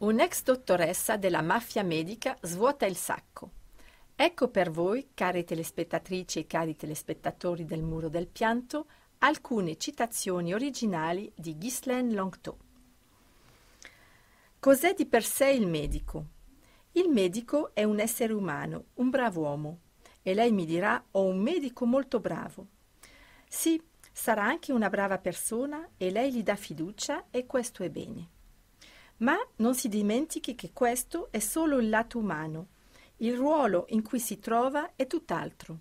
Un'ex dottoressa della mafia medica svuota il sacco. Ecco per voi, care telespettatrici e cari telespettatori del Muro del Pianto, alcune citazioni originali di Ghislaine Longto. Cos'è di per sé il medico? Il medico è un essere umano, un bravo uomo. E lei mi dirà ho un medico molto bravo. Sì, sarà anche una brava persona e lei gli dà fiducia e questo è bene. Ma non si dimentichi che questo è solo il lato umano. Il ruolo in cui si trova è tutt'altro.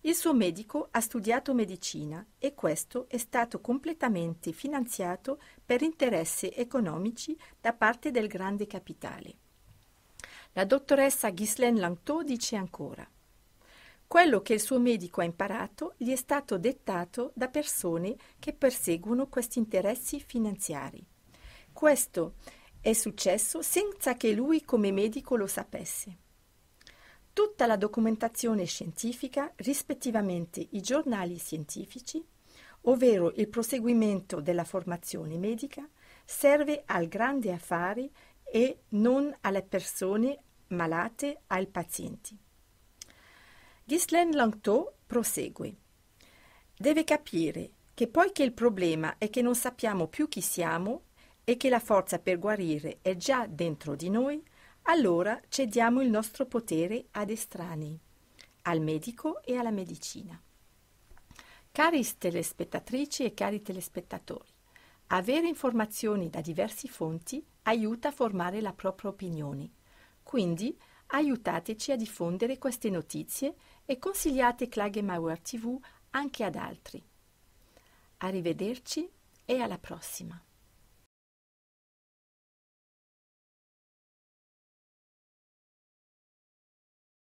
Il suo medico ha studiato medicina e questo è stato completamente finanziato per interessi economici da parte del grande capitale. La dottoressa Ghislaine Langto dice ancora quello che il suo medico ha imparato gli è stato dettato da persone che perseguono questi interessi finanziari. Questo è successo senza che lui come medico lo sapesse. Tutta la documentazione scientifica, rispettivamente i giornali scientifici, ovvero il proseguimento della formazione medica, serve al grande affari e non alle persone malate, ai pazienti. Ghislaine Langto prosegue. Deve capire che poiché il problema è che non sappiamo più chi siamo, e che la forza per guarire è già dentro di noi, allora cediamo il nostro potere ad estranei, al medico e alla medicina. Cari telespettatrici e cari telespettatori, avere informazioni da diverse fonti aiuta a formare la propria opinione. Quindi aiutateci a diffondere queste notizie e consigliate Klagemauer TV anche ad altri. Arrivederci e alla prossima.